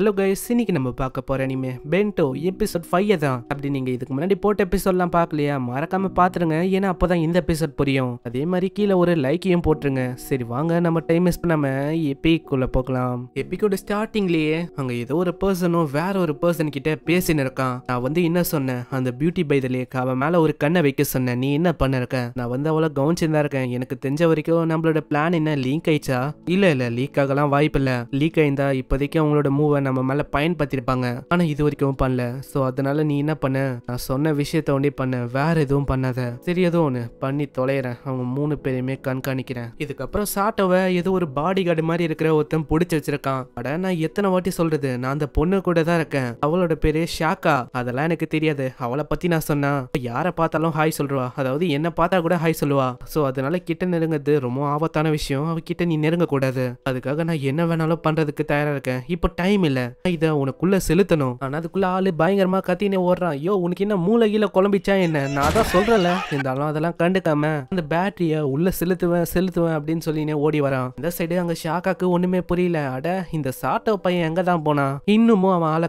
hello guys இன்னைக்கு நம்ம பார்க்க போகிற இனிமே பென்டோ எபிசோட் ஃபைவ் தான் அப்படி நீங்கள் இதுக்கு முன்னாடி போட்ட எபிசோட்லாம் பார்க்கலையா மறக்காம பார்த்துருங்க ஏன்னா அப்போ தான் இந்த எபிசோட் புரியும் அதே மாதிரி கீழே ஒரு லைக்கையும் போட்டுருங்க சரி வாங்க நம்ம டைம் மிஸ் பண்ணாம எபிக்குள்ளே போகலாம் எபிக்கோட ஸ்டார்டிங்லேயே அங்கே ஏதோ ஒரு பர்சனும் வேற ஒரு பர்சன் கிட்ட பேசின்னு இருக்கான் நான் வந்து என்ன சொன்னேன் அந்த பியூட்டி பை த அவன் மேலே ஒரு கண்ணை வைக்க சொன்னேன் நீ என்ன பண்ண இருக்க நான் வந்து அவ்வளோ கவனிச்சுருந்தா இருக்கேன் எனக்கு தெரிஞ்ச வரைக்கும் நம்மளோட பிளான் என்ன லீக் ஆயிடுச்சா இல்லை இல்லை லீக் ஆகலாம் வாய்ப்பில்லை லீக் ஆயிருந்தா இப்போதைக்கு அவங்களோட மூவை நம்ம மேலே பயன்படுத்தியிருப்பாங்க ஆனால் இது வரைக்கும் பண்ணல ஸோ அதனால நீ என்ன பண்ண நான் சொன்ன விஷயத்த ஒன்றே பண்ண வேற எதுவும் பண்ணாத சரி ஏதோ ஒன்று பண்ணி தொலைகிறேன் அவங்க மூணு பேரையுமே கண்காணிக்கிறேன் இதுக்கப்புறம் சாட்டவை ஏதோ ஒரு பாடி கார்டு மாதிரி இருக்கிற ஒருத்தன் பிடிச்சி வச்சிருக்கான் அட நான் எத்தனை வாட்டி சொல்றது நான் அந்த பொண்ணு கூட தான் இருக்கேன் அவளோட பேரு ஷாக்கா அதெல்லாம் எனக்கு தெரியாது அவளை பத்தி நான் சொன்னா யாரை பார்த்தாலும் ஹாய் சொல்லுவா அதாவது என்ன பார்த்தா கூட ஹாய் சொல்லுவா ஸோ அதனால கிட்ட நெருங்குறது ரொம்ப ஆபத்தான விஷயம் அவ கிட்ட நீ நெருங்க கூடாது அதுக்காக நான் என்ன வேணாலும் பண்றதுக்கு தயாரா இருக்கேன் இப்போ டைம் இல்ல இல்ல இதை உனக்குள்ள செலுத்தணும் ஆனா அதுக்குள்ள ஆளு பயங்கரமா கத்தினே ஓடுறான் ஐயோ உனக்கு என்ன மூளையில குழம்பிச்சா என்ன நான் தான் சொல்றேன்ல இருந்தாலும் அதெல்லாம் கண்டுக்காம அந்த பேட்டரிய உள்ள செலுத்துவேன் செலுத்துவேன் அப்படின்னு சொல்லினே ஓடி வரான் இந்த சைடு அங்க ஷாக்காக்கு ஒண்ணுமே புரியல அட இந்த சாட்டோ பையன் எங்க தான் போனான் இன்னமும் அவன் ஆளை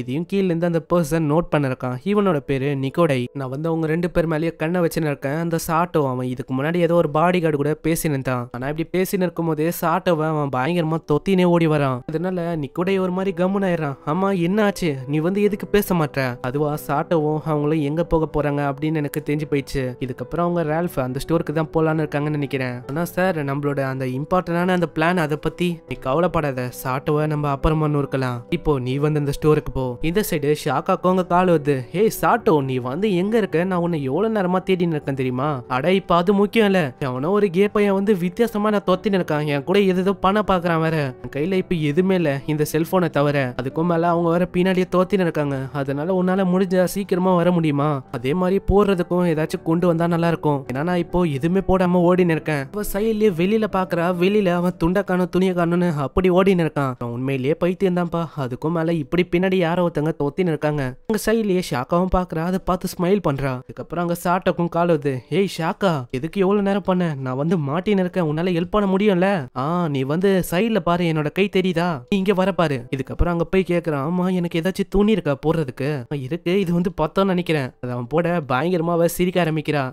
இதையும் கீழ இருந்து அந்த பர்சன் நோட் பண்ணிருக்கான் இவனோட பேரு நிக்கோடை நான் வந்து அவங்க ரெண்டு பேர் மேலேயே கண்ணை வச்சுன்னு இருக்கேன் அந்த சாட்டோ அவன் இதுக்கு முன்னாடி ஏதோ ஒரு பாடி கார்டு கூட பேசினுட்டான் ஆனா இப்படி பேசினு இருக்கும் போதே சாட்டோவை அவன் பயங்கரமா தொத்தினே ஓடி வரான் அதனால நிக்கோடை ஒரு மாதிரி கம்முனாயிரான் ஆமா என்ன ஆச்சு நீ வந்து எதுக்கு பேச மாட்ட அதுவா சாட்டவும் அவங்களும் எங்க போக போறாங்க அப்படின்னு எனக்கு தெரிஞ்சு போயிடுச்சு இதுக்கப்புறம் அவங்க ரேல்ஃப் அந்த ஸ்டோருக்கு தான் போலான்னு இருக்காங்கன்னு நினைக்கிறேன் ஆனா சார் நம்மளோட அந்த இம்பார்ட்டன்டான அந்த பிளான் அதை பத்தி நீ கவலைப்படாத சாட்டவை நம்ம அப்புறமா இருக்கலாம் இப்போ நீ வந்து அந்த ஸ்டோருக்கு போ இந்த சைடு ஷாக்காக்கும் அவங்க கால் வருது ஹே சாட்டோ நீ வந்து எங்க இருக்க நான் உன்னை எவ்வளவு நேரமா தேடின்னு இருக்கேன் தெரியுமா அட இப்ப அது முக்கியம் இல்ல அவனோ ஒரு கே பையன் வந்து வித்தியாசமா நான் தொத்தின்னு இருக்கான் என் கூட எதோ பணம் பாக்குறான் வேற கையில இப்ப எதுவுமே இல்ல இந்த செல்போனை தவிர அதுக்கும் மேல அவங்க வேற பின்னாடியே தோத்தின்னு இருக்காங்க அதனால உன்னால முடிஞ்ச சீக்கிரமா வர முடியுமா அதே மாதிரி போடுறதுக்கும் ஏதாச்சும் கொண்டு வந்தா நல்லா இருக்கும் ஏன்னா நான் இப்போ எதுவுமே போடாம ஓடின்னு இருக்கேன் அவ சைட்லயே வெளியில பாக்குறா வெளியில அவன் துணிய காணும்னு அப்படி ஓடின்னு இருக்கான் உண்மையிலேயே பைத்தியம் தான்ப்பா அதுக்கும் மேல இப்படி பின்னாடி யாரோ ஒருத்தங்க தோத்தின்னு இருக்காங்க அவங்க சைட்லயே ஷாக்காவும் பாக்குறா அதை பார்த்து ஸ்மைல் பண்றா அதுக்கப்புறம் அங்க சாட்டக்கும் காலுது ஏய் ஷாக்கா எதுக்கு எவ்வளவு நேரம் பண்ண நான் வந்து மாட்டின்னு இருக்கேன் உன்னால ஹெல்ப் பண்ண முடியும்ல ஆ நீ வந்து சைட்ல பாரு என்னோட கை தெரியுதா நீ இங்க வர பாரு இது இதுக்கப்புறம் அங்கே போய் கேட்குறான் ஆமாம் எனக்கு ஏதாச்சும் தூண்டி இருக்கா போடுறதுக்கு இருக்கு இது வந்து பத்தோன்னு நினைக்கிறேன் அதை அவன் போட பயங்கரமாக சிரிக்க ஆரம்பிக்கிறான்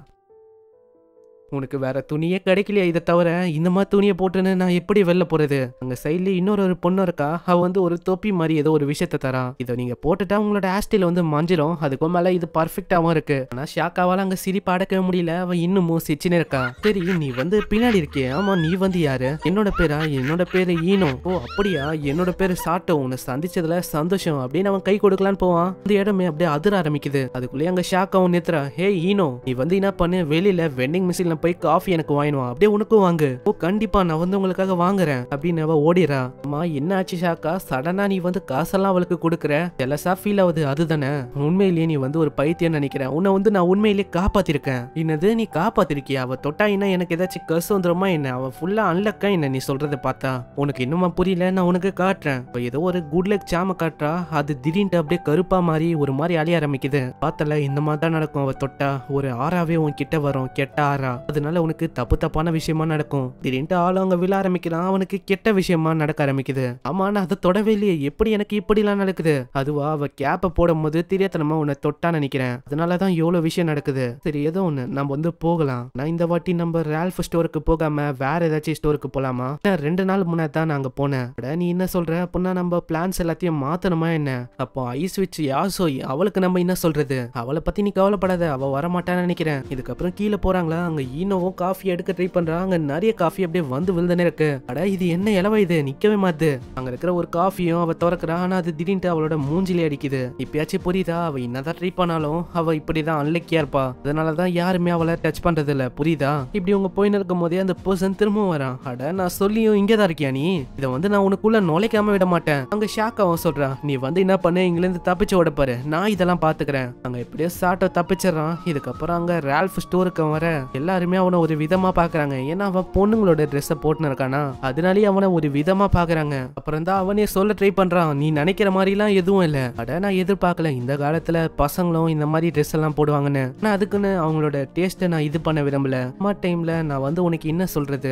உனக்கு வேற துணியே கிடைக்கலையா இதை தவிர இந்த மாதிரி துணியை போட்டுன்னு நான் எப்படி வெளில போறது அங்க சைட்ல இன்னொரு ஒரு பொண்ணு இருக்கா அவ வந்து ஒரு தொப்பி மாதிரி ஏதோ ஒரு விஷயத்த தரா இதை நீங்க போட்டுட்டா உங்களோட ஹேர் வந்து மஞ்சிரும் அதுக்கும் மேல இது பர்ஃபெக்டாவும் இருக்கு ஆனா ஷாக்காவால அங்க சிரிப்பு அடக்கவே முடியல அவன் இன்னமும் சிச்சின்னு இருக்கா சரி நீ வந்து பின்னாடி இருக்கே ஆமா நீ வந்து யாரு என்னோட பேரா என்னோட பேரு ஈனோ ஓ அப்படியா என்னோட பேரு சாட்டோ உன்னை சந்திச்சதுல சந்தோஷம் அப்படின்னு அவன் கை கொடுக்கலான்னு போவான் இந்த இடமே அப்படியே அதிர ஆரம்பிக்குது அதுக்குள்ளேயே அங்க ஷாக்காவும் நித்துறா ஹே ஈனோ நீ வந்து என்ன பண்ணு வெளியில வெண்டிங் மிஷின்ல நான் போய் காஃபி எனக்கு வாங்கினுவா அப்படியே உனக்கும் வாங்கு ஓ கண்டிப்பா நான் வந்து உங்களுக்காக வாங்குறேன் அப்படின்னு அவ ஓடிறா அம்மா என்ன ஆச்சு ஷாக்கா சடனா நீ வந்து காசெல்லாம் அவளுக்கு கொடுக்குற ஜெலசா ஃபீல் ஆகுது அதுதானே உண்மையிலேயே நீ வந்து ஒரு பைத்தியம் நினைக்கிறேன் உன்னை வந்து நான் உண்மையிலேயே காப்பாத்திருக்கேன் என்னது நீ காப்பாத்திருக்கியா அவ தொட்டா என்ன எனக்கு ஏதாச்சும் கர்ஸ் வந்துருமா என்ன அவ ஃபுல்லா அன்லக்கா என்ன நீ சொல்றத பார்த்தா உனக்கு இன்னுமா புரியல நான் உனக்கு காட்டுறேன் இப்போ ஏதோ ஒரு குட் லக் சாம காட்டுறா அது திடீர்னு அப்படியே கருப்பா மாறி ஒரு மாதிரி அலைய ஆரம்பிக்குது பார்த்தல இந்த மாதிரி தான் நடக்கும் அவ தொட்டா ஒரு ஆறாவே உன் கிட்ட வரும் கெட்ட ஆறா அதனால உனக்கு தப்பு தப்பான விஷயமா நடக்கும் திடீர்னு ஆள் அவங்க விழ ஆரம்பிக்கிறான் அவனுக்கு கெட்ட விஷயமா நடக்க ஆரம்பிக்குது ஆமா நான் அதை தொடவே இல்லையே எப்படி எனக்கு இப்படிலாம் நடக்குது அதுவா அவ கேப்பை போடும் போது தெரியாதனமா உன்னை தொட்டா நினைக்கிறேன் அதனாலதான் எவ்வளவு விஷயம் நடக்குது சரி ஏதோ ஒண்ணு நம்ம வந்து போகலாம் நான் இந்த வாட்டி நம்ம ரேல்ஃப் ஸ்டோருக்கு போகாம வேற ஏதாச்சும் ஸ்டோருக்கு போலாமா ரெண்டு நாள் முன்னாடி தான் நாங்க போனேன் நீ என்ன சொல்ற அப்படின்னா நம்ம பிளான்ஸ் எல்லாத்தையும் மாத்தணுமா என்ன அப்போ ஐஸ் விச் யாசோய் அவளுக்கு நம்ம என்ன சொல்றது அவளை பத்தி நீ கவலைப்படாத அவ வரமாட்டான்னு நினைக்கிறேன் இதுக்கப்புறம் கீழே போறாங்களா அங்க ஈனோவும் காஃபி எடுக்க ட்ரை பண்ணுறான் அங்கே நிறைய காஃபி அப்படியே வந்து விழுந்தனே இருக்கு அட இது என்ன இலவை இது நிற்கவே மாத்து அங்கே இருக்கிற ஒரு காஃபியும் அவள் திறக்கிறா ஆனால் அது திடீர்னு அவளோட மூஞ்சிலே அடிக்குது இப்பயாச்சும் புரியுதா அவள் என்னதான் ட்ரை பண்ணாலும் அவள் இப்படி தான் அன்லக்கியா இருப்பா அதனாலதான் யாருமே அவளை டச் பண்றது இல்ல புரியுதா இப்படி உங்க போயின்னு இருக்கும் போதே அந்த பர்சன் திரும்பவும் வரான் அட நான் சொல்லியும் இங்கே தான் இருக்கியா நீ இதை வந்து நான் உனக்குள்ள நுழைக்காம விட மாட்டேன் அங்க ஷாக் அவன் சொல்றான் நீ வந்து என்ன பண்ண இங்கிலிருந்து தப்பிச்சு ஓடப்பாரு நான் இதெல்லாம் பாத்துக்கிறேன் அங்க எப்படியோ சாட்டோ தப்பிச்சிடறான் இதுக்கப்புறம் அங்க ரால்ஃப் ஸ்டோருக்கு வர எல்லாருமே எல்லாருமே அவனை ஒரு விதமாக பாக்குறாங்க ஏன்னா அவன் பொண்ணுங்களோட ட்ரெஸ்ஸை போட்டுனு இருக்கானா அதனாலேயே அவனை ஒரு விதமாக பார்க்குறாங்க அப்புறம் தான் அவனே சொல்ல ட்ரை பண்ணுறான் நீ நினைக்கிற மாதிரிலாம் எதுவும் இல்லை அட நான் எதிர்பார்க்கல இந்த காலத்தில் பசங்களும் இந்த மாதிரி ட்ரெஸ் எல்லாம் போடுவாங்கன்னு ஆனால் அதுக்குன்னு அவங்களோட டேஸ்ட்டை நான் இது பண்ண விரும்பல அம்மா டைமில் நான் வந்து உனக்கு என்ன சொல்கிறது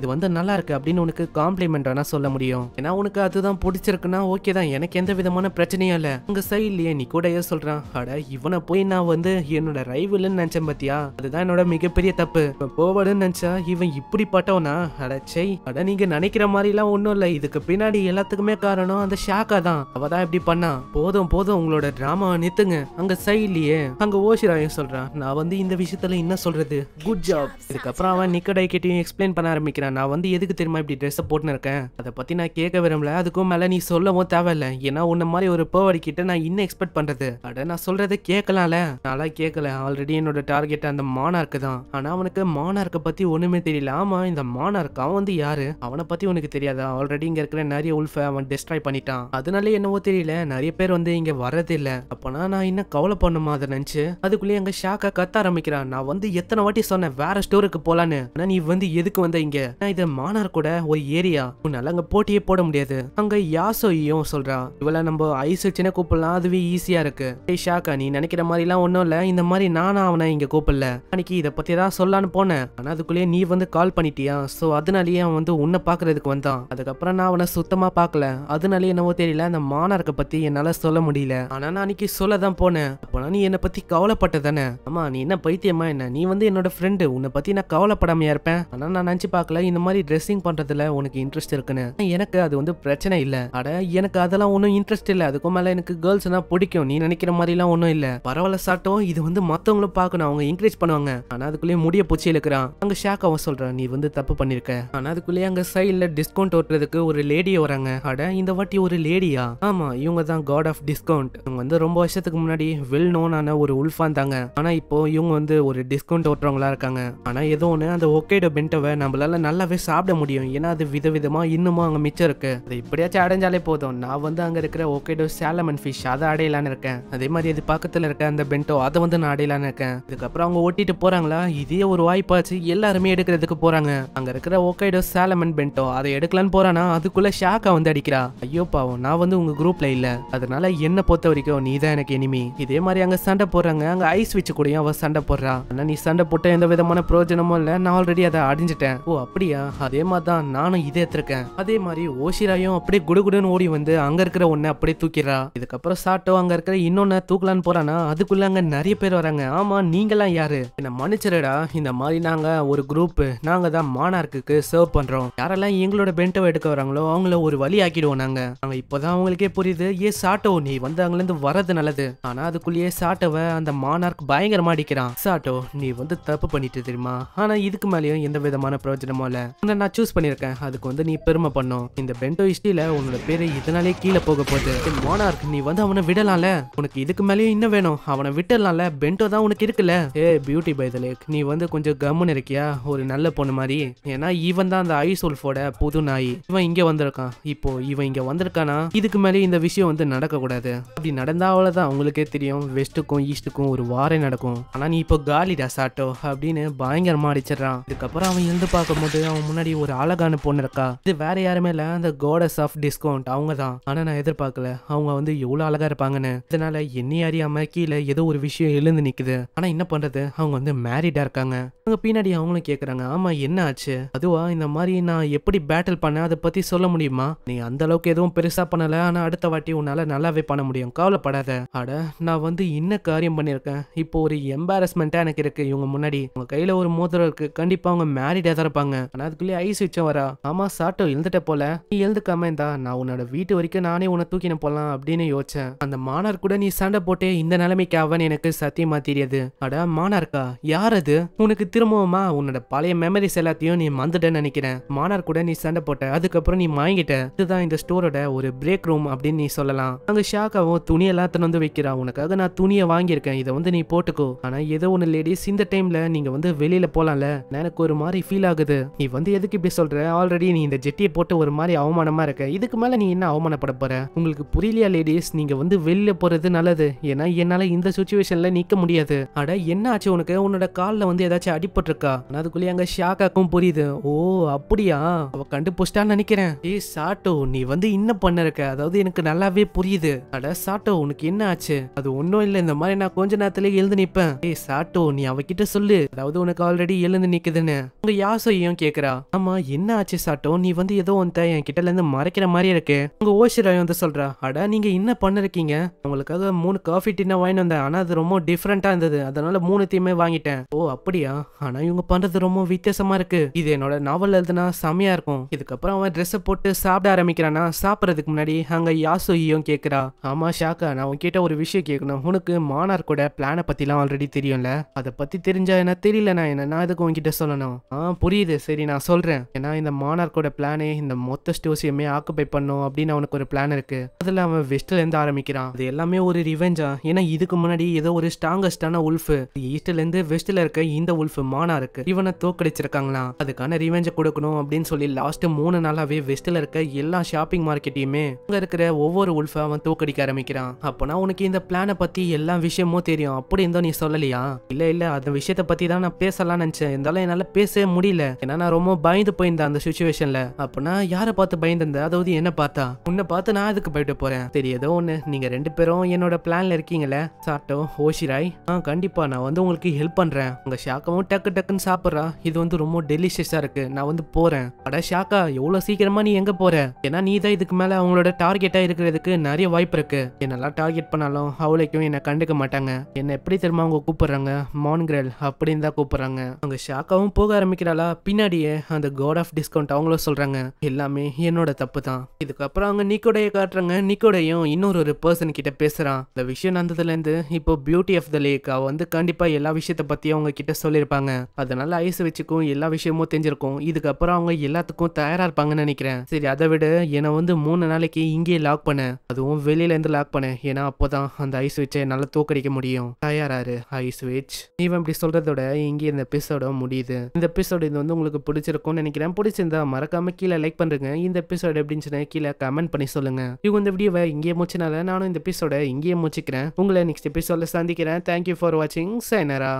இது வந்து நல்லா இருக்கு அப்படின்னு உனக்கு காம்ப்ளிமெண்ட் வேணா சொல்ல முடியும் ஏன்னா உனக்கு அதுதான் பிடிச்சிருக்குன்னா ஓகே தான் எனக்கு எந்த விதமான பிரச்சனையும் இல்லை சைட் இல்லையே நீ கூட சொல்கிறான் அட இவனை போய் நான் வந்து என்னோட ரைவல்னு நினச்சேன் பார்த்தியா அதுதான் என்னோட மிகப்பெரிய தப்பு தப்பு போவடுன்னு நினைச்சா இவன் பட்டவனா அடச்சை அட நீங்க நினைக்கிற மாதிரி எல்லாம் ஒன்றும் இல்லை இதுக்கு பின்னாடி எல்லாத்துக்குமே காரணம் அந்த ஷாக்கா தான் அவதான் இப்படி பண்ணா போதும் போதும் உங்களோட டிராமா நித்துங்க அங்க சைட்லயே அங்க ஓசிராயும் சொல்றான் நான் வந்து இந்த விஷயத்துல என்ன சொல்றது குட் ஜாப் இதுக்கப்புறம் அவன் நிக்கடை கிட்டையும் எக்ஸ்பிளைன் பண்ண ஆரம்பிக்கிறான் நான் வந்து எதுக்கு தெரியுமா இப்படி ட்ரெஸ்ஸை போட்டுன்னு இருக்கேன் அதை பத்தி நான் கேட்க விரும்பல அதுக்கும் மேல நீ சொல்லவும் தேவையில்ல ஏன்னா உன்ன மாதிரி ஒரு பேவடி கிட்ட நான் இன்னும் எக்ஸ்பெக்ட் பண்றது அட நான் சொல்றதை கேட்கலாம்ல நான்லாம் கேட்கல ஆல்ரெடி என்னோட டார்கெட் அந்த மானார்க்கு தான் ஆனா அவனுக்கு மானார்க்க பத்தி ஒண்ணுமே தெரியல ஆமா இந்த மானார்க் அவன் வந்து யாரு அவனை பத்தி உனக்கு தெரியாதா ஆல்ரெடி இங்க இருக்கிற நிறைய உல்ஃபை அவன் டிஸ்ட்ராய் பண்ணிட்டான் அதனால என்னவோ தெரியல நிறைய பேர் வந்து இங்கே வர்றதில்ல அப்பனா நான் இன்னும் கவலை பண்ணுமா அதை நினைச்சு அதுக்குள்ளேயே அங்க ஷாக்க கத்த ஆரம்பிக்கிறான் நான் வந்து எத்தனை வாட்டி சொன்னேன் வேற ஸ்டோருக்கு போலான்னு ஆனால் நீ வந்து எதுக்கு வந்த இங்க நான் இது கூட ஒரு ஏரியா உன்னால அங்க போட்டியே போட முடியாது அங்க யாசோயும் சொல்றா இவள நம்ம ஐஸ் வச்சுனே கூப்பிடலாம் அதுவே ஈஸியா இருக்கு ஷாக்கா நீ நினைக்கிற மாதிரி எல்லாம் ஒண்ணும் இல்ல இந்த மாதிரி நானா அவனை இங்க கூப்பிடல அன்னைக்கு இதை பத்தி தான் சொல்லான்னு போனேன் ஆனால் அதுக்குள்ளேயே நீ வந்து கால் பண்ணிட்டியா ஸோ அதனாலேயே அவன் வந்து உன்னை பார்க்கறதுக்கு வந்தான் அதுக்கப்புறம் நான் அவனை சுத்தமாக பார்க்கல அதனாலயே என்னவோ தெரியல அந்த மாணார்க்கை பற்றி என்னால் சொல்ல முடியல ஆனால் நான் அன்னைக்கு சொல்ல தான் போனேன் அப்போனா நீ என்னை பற்றி கவலைப்பட்ட தானே ஆமாம் நீ என்ன பைத்தியமா என்ன நீ வந்து என்னோட ஃப்ரெண்டு உன்னை பற்றி நான் கவலைப்படாமையா இருப்பேன் ஆனால் நான் நினச்சி பார்க்கல இந்த மாதிரி ட்ரெஸ்ஸிங் பண்ணுறதுல உனக்கு இன்ட்ரெஸ்ட் இருக்குன்னு எனக்கு அது வந்து பிரச்சனை இல்லை அட எனக்கு அதெல்லாம் ஒன்றும் இன்ட்ரெஸ்ட் இல்லை அதுக்கும் மேலே எனக்கு கேர்ள்ஸ்னா பிடிக்கும் நீ நினைக்கிற மாதிரிலாம் ஒன்றும் இல்லை பரவாயில்ல சாட்டம் இது வந்து மற்றவங்களும் பார்க்கணும் அவங்க என்கரேஜ் பண்ணுவாங்க ஆனால் அதுக்குள்ளேயே முடிய பூச்சி இழுக்கிறான் அங்க ஷாக் அவன் சொல்றான் நீ வந்து தப்பு பண்ணிருக்க ஆனா அதுக்குள்ளேயே அங்க சைட்ல டிஸ்கவுண்ட் ஓட்டுறதுக்கு ஒரு லேடியை வராங்க அட இந்த வாட்டி ஒரு லேடியா ஆமா இவங்க தான் காட் ஆஃப் டிஸ்கவுண்ட் இவங்க வந்து ரொம்ப வருஷத்துக்கு முன்னாடி வெல் நோனான ஒரு உல்ஃபான் தாங்க ஆனா இப்போ இவங்க வந்து ஒரு டிஸ்கவுண்ட் ஓட்டுறவங்களா இருக்காங்க ஆனா ஏதோ ஒன்று அந்த ஒக்கேடோ பென்ட்டோவை நம்மளால நல்லாவே சாப்பிட முடியும் ஏன்னா அது விதவிதமா இன்னமும் அங்க மிச்சம் இருக்கு அது இப்படியாச்சும் அடைஞ்சாலே போதும் நான் வந்து அங்க இருக்கிற ஒக்கேடோ சேலமன் ஃபிஷ் அதை அடையலான்னு இருக்கேன் அதே மாதிரி அது பக்கத்துல இருக்க அந்த பென்ட்டோ அதை வந்து நான் அடையலான்னு இருக்கேன் இதுக்கப்புறம் அவங்க ஓட்டிட்டு போறாங்களா இதே ஒரு வாய்ப்பாச்சு எல்லாருமே எடுக்கிறதுக்கு போறாங்க அங்க இருக்கிற ஓகைடோ சாலமன் பென்டோ அதை எடுக்கலான்னு போறானா அதுக்குள்ள ஷாக்கா வந்து அடிக்கிறா ஐயோ பாவம் நான் வந்து உங்க குரூப்ல இல்ல அதனால என்ன பொறுத்த வரைக்கும் நீ தான் எனக்கு இனிமி இதே மாதிரி அங்க சண்டை போடுறாங்க அங்க ஐஸ் வச்சு கூடயும் அவ சண்டை போடுறா ஆனா நீ சண்டை போட்ட எந்த விதமான பிரயோஜனமும் இல்ல நான் ஆல்ரெடி அதை அடிஞ்சிட்டேன் ஓ அப்படியா அதே மாதிரி தான் நானும் இதே எடுத்திருக்கேன் அதே மாதிரி ஓஷிராயும் அப்படியே குடுகுடுன்னு ஓடி வந்து அங்க இருக்கிற ஒன்னு அப்படியே தூக்கிறா இதுக்கப்புறம் சாட்டோ அங்க இருக்கிற இன்னொன்னு தூக்கலான்னு போறானா அதுக்குள்ள அங்க நிறைய பேர் வராங்க ஆமா நீங்களாம் யாரு என்ன மன்னிச்சிருடா இந்த மாதிரி நாங்கள் ஒரு குரூப்பு நாங்கள் தான் மானார்க்குக்கு சர்வ் பண்ணுறோம் யாரெல்லாம் எங்களோட பென்டோ எடுக்க வராங்களோ அவங்கள ஒரு வழி ஆக்கிடுவோம் நாங்கள் நாங்கள் தான் அவங்களுக்கே புரியுது ஏ சாட்டோ நீ வந்து அங்கேருந்து வர்றது நல்லது ஆனால் அதுக்குள்ளேயே சாட்டோவை அந்த மானார்க் பயங்கரமாக அடிக்கிறான் சாட்டோ நீ வந்து தப்பு பண்ணிட்டு தெரியுமா ஆனால் இதுக்கு மேலேயும் எந்த விதமான பிரயோஜனமும் இல்லை நான் சூஸ் பண்ணியிருக்கேன் அதுக்கு வந்து நீ பெருமை பண்ணும் இந்த பென்டோ ஹிஸ்டியில் உன்னோட பேர் இதனாலே கீழே போக போகுது மானார்க் நீ வந்து அவனை விடலாம்ல உனக்கு இதுக்கு மேலேயும் இன்னும் வேணும் அவனை விட்டுடலாம்ல பென்டோ தான் உனக்கு இருக்குல்ல ஏ பியூட்டி பைதலேக் நீ வந்து வந்து கொஞ்சம் கம்முன்னு இருக்கியா ஒரு நல்ல பொண்ணு மாதிரி ஏன்னா இவன் தான் அந்த ஐசோல்ஃபோட புது நாய் இவன் இங்க வந்திருக்கான் இப்போ இவன் இங்க வந்திருக்கானா இதுக்கு மேலே இந்த விஷயம் வந்து நடக்கக்கூடாது அப்படி நடந்தா அவ்வளோதான் உங்களுக்கே தெரியும் வெஸ்ட்டுக்கும் ஈஸ்ட்டுக்கும் ஒரு வாரே நடக்கும் ஆனா நீ இப்போ காலி ரசாட்டோ அப்படின்னு பயங்கரமா அடிச்சிடறான் இதுக்கப்புறம் அவன் எழுந்து பார்க்கும்போது அவன் முன்னாடி ஒரு அழகான பொண்ணு இருக்கா இது வேற யாருமே இல்லை அந்த கோடஸ் ஆஃப் டிஸ்கவுண்ட் அவங்க தான் ஆனா நான் எதிர்பார்க்கல அவங்க வந்து எவ்வளவு அழகா இருப்பாங்கன்னு இதனால என்னை அறியாம கீழே ஏதோ ஒரு விஷயம் எழுந்து நிக்குது ஆனா என்ன பண்றது அவங்க வந்து மேரிடா இருக்காங்க சொல்கிறாங்க அங்கே பின்னாடி அவங்களும் கேட்குறாங்க ஆமாம் என்ன ஆச்சு அதுவா இந்த மாதிரி நான் எப்படி பேட்டில் பண்ணேன் அதை பற்றி சொல்ல முடியுமா நீ அந்த அளவுக்கு எதுவும் பெருசாக பண்ணலை ஆனால் அடுத்த வாட்டி உன்னால் நல்லாவே பண்ண முடியும் கவலைப்படாத அட நான் வந்து என்ன காரியம் பண்ணியிருக்கேன் இப்போ ஒரு எம்பாரஸ்மெண்ட்டாக எனக்கு இருக்குது இவங்க முன்னாடி உங்கள் கையில் ஒரு மோதிரம் இருக்குது கண்டிப்பாக அவங்க மேரிடா தான் இருப்பாங்க ஆனால் அதுக்குள்ளேயே ஐஸ் வச்சம் வரா ஆமாம் சாட்டோ எழுந்துட்ட போல நீ எழுந்துக்காம இருந்தா நான் உன்னோட வீட்டு வரைக்கும் நானே உன்னை தூக்கின போலாம் அப்படின்னு யோசிச்சேன் அந்த மானார் கூட நீ சண்டை போட்டே இந்த நிலைமைக்கு அவன் எனக்கு சத்தியமா தெரியாது அட மானார்க்கா யார் அது உனக்கு திரும்பவுமா உன்னோட பழைய மெமரிஸ் எல்லாத்தையும் நீ மந்துட்டேன்னு நினைக்கிறேன் மானார் கூட நீ சண்டை போட்ட அதுக்கப்புறம் நீ வாங்கிட்ட இதுதான் இந்த ஸ்டோரோட ஒரு பிரேக் ரூம் அப்படின்னு நீ சொல்லலாம் அங்க ஷாக்காவும் துணி எல்லாத்தையும் வந்து வைக்கிறா உனக்காக நான் துணியை வாங்கியிருக்கேன் இதை வந்து நீ போட்டுக்கோ ஆனா ஏதோ ஒண்ணு லேடிஸ் இந்த டைம்ல நீங்க வந்து வெளியில போலாம்ல எனக்கு ஒரு மாதிரி ஃபீல் ஆகுது நீ வந்து எதுக்கு இப்படி சொல்ற ஆல்ரெடி நீ இந்த ஜெட்டியை போட்டு ஒரு மாதிரி அவமானமா இருக்க இதுக்கு மேல நீ என்ன அவமானப்பட போற உங்களுக்கு புரியலையா லேடிஸ் நீங்க வந்து வெளியில போறது நல்லது ஏன்னா என்னால இந்த சுச்சுவேஷன்ல நிக்க முடியாது அட என்ன ஆச்சு உனக்கு உன்னோட கால வந்து ஏதாச்சும் அடிபட்டிருக்கா ஆனா அதுக்குள்ளே அங்க ஷாக்காக்கும் புரியுது ஓ அப்படியா அவ கண்டுபிடிச்சிட்டான்னு நினைக்கிறேன் ஏ சாட்டோ நீ வந்து என்ன இருக்க அதாவது எனக்கு நல்லாவே புரியுது அட சாட்டோ உனக்கு என்ன ஆச்சு அது ஒன்றும் இல்லை இந்த மாதிரி நான் கொஞ்ச நேரத்துல எழுந்து நிப்பேன் ஏ சாட்டோ நீ அவகிட்ட சொல்லு அதாவது உனக்கு ஆல்ரெடி எழுந்து நிக்குதுன்னு உங்க யாசையும் கேக்குறா ஆமா என்ன ஆச்சு சாட்டோ நீ வந்து ஏதோ வந்து என் கிட்ட இருந்து மறைக்கிற மாதிரி இருக்கு உங்க ஓசிராய் வந்து சொல்றா அட நீங்க என்ன பண்ணிருக்கீங்க உங்களுக்காக மூணு காஃபி டின்ன வாங்கிட்டு வந்தேன் ஆனா அது ரொம்ப டிஃப்ரெண்டா இருந்தது அதனால தீமே வாங்கிட்டேன் ஓ அப்படியா இல்லையா ஆனா இவங்க பண்றது ரொம்ப வித்தியாசமா இருக்கு இது என்னோட நாவல் எழுதுனா செமையா இருக்கும் இதுக்கப்புறம் அவன் ட்ரெஸ்ஸை போட்டு சாப்பிட ஆரம்பிக்கிறானா சாப்பிட்றதுக்கு முன்னாடி அங்க யாசோயும் கேக்குறா ஆமா ஷாக்கா நான் உன்கிட்ட ஒரு விஷயம் கேட்கணும் உனக்கு மானார் கூட பிளானை எல்லாம் ஆல்ரெடி தெரியும்ல அதை பத்தி தெரிஞ்சா என்ன தெரியல நான் என்ன நான் அதுக்கு உன்கிட்ட சொல்லணும் ஆ புரியுது சரி நான் சொல்றேன் ஏன்னா இந்த மானார்கோட பிளானே இந்த மொத்த ஸ்டோசியமே ஆக்குபை பண்ணும் அப்படின்னு அவனுக்கு ஒரு பிளான் இருக்கு அதுல அவன் வெஸ்ட்ல இருந்து ஆரம்பிக்கிறான் அது எல்லாமே ஒரு ரிவெஞ்சா ஏன்னா இதுக்கு முன்னாடி ஏதோ ஒரு ஸ்ட்ராங்கஸ்டான உல்ஃப் ஈஸ்ட்ல இருந்து வெஸ்ட்ல இருக்க இந்த உல்ஃப் மானா இருக்கு இவனை தோக்கடிச்சிருக்காங்களா அதுக்கான ரிவெஞ்ச கொடுக்கணும் அப்படின்னு சொல்லி லாஸ்ட் மூணு நாளாவே வெஸ்ட்ல இருக்க எல்லா ஷாப்பிங் மார்க்கெட்டையுமே அங்க இருக்கிற ஒவ்வொரு உல்ஃபை அவன் தோக்கடிக்க ஆரம்பிக்கிறான் அப்பனா உனக்கு இந்த பிளானை பத்தி எல்லா விஷயமும் தெரியும் அப்படி இருந்தோ நீ சொல்லலையா இல்ல இல்ல அந்த விஷயத்த பத்தி தான் நான் பேசலாம்னு நினைச்சேன் இருந்தாலும் என்னால பேசவே முடியல ஏன்னா நான் ரொம்ப பயந்து போயிருந்தேன் அந்த சுச்சுவேஷன்ல அப்பனா யார பார்த்து பயந்துருந்த அதாவது என்ன பார்த்தா உன்னை பார்த்து நான் அதுக்கு போயிட்டு போறேன் தெரியாதோ ஒண்ணு நீங்க ரெண்டு பேரும் என்னோட பிளான்ல இருக்கீங்களே சாட்டோ ஹோஷிராய் ஆ கண்டிப்பா நான் வந்து உங்களுக்கு ஹெல்ப் பண்றேன் உங்க ஷாக்காவும் டக்கு டக்குன்னு சாப்பிட்றா இது வந்து ரொம்ப டெலிஷியஸா இருக்கு நான் வந்து போறேன் அட ஷாக்கா எவ்வளவு சீக்கிரமா நீ எங்க போற ஏன்னா நீ தான் இதுக்கு மேல அவங்களோட டார்கெட்டா இருக்கிறதுக்கு நிறைய வாய்ப்பு இருக்கு என்னெல்லாம் டார்கெட் பண்ணாலும் அவளைக்கும் என்னை கண்டுக்க மாட்டாங்க என்ன எப்படி தெரியுமா அவங்க கூப்பிடுறாங்க மான்கிரல் அப்படின்னு தான் கூப்பிடுறாங்க அவங்க ஷாக்காவும் போக ஆரம்பிக்கிறாளா பின்னாடியே அந்த கோட் ஆஃப் டிஸ்கவுண்ட் அவங்களும் சொல்றாங்க எல்லாமே என்னோட தப்பு தான் இதுக்கப்புறம் அவங்க நிக்கோடைய காட்டுறாங்க நிக்கோடையும் இன்னொரு ஒரு பர்சன் கிட்ட பேசுறான் இந்த விஷயம் இருந்து இப்போ பியூட்டி ஆஃப் த லேக் வந்து கண்டிப்பா எல்லா விஷயத்தை பத்தியும் அவங்க கிட்ட சொல்லியிருப்பாங்க அதனால ஐஸ் வச்சுக்கும் எல்லா விஷயமும் தெரிஞ்சிருக்கும் இதுக்கப்புறம் அவங்க எல்லாத்துக்கும் தயாரா இருப்பாங்கன்னு நினைக்கிறேன் சரி அதை விட என்னை வந்து மூணு நாளைக்கு இங்கேயே லாக் பண்ண அதுவும் வெளியில இருந்து லாக் பண்ண ஏன்னா அப்போதான் அந்த ஐஸ் வச்சை என்னால தோக்கடிக்க முடியும் தயாராரு ஐஸ் வச் இவன் இப்படி சொல்றதோட இங்கே இந்த எபிசோட முடியுது இந்த எபிசோடு இது வந்து உங்களுக்கு பிடிச்சிருக்கும்னு நினைக்கிறேன் பிடிச்சிருந்தா மறக்காம கீழே லைக் பண்ணுங்க இந்த எபிசோடு எப்படின்னு கீழே கமெண்ட் பண்ணி சொல்லுங்க இவங்க இந்த வீடியோவை இங்கேயே முடிச்சனால நானும் இந்த எபிசோட இங்கேயே முடிச்சுக்கிறேன் உங்களை நெக்ஸ்ட் எபிசோட சந்திக்கிறேன் தேங்க்யூ ஃபார் வாட்சிங் சைனரா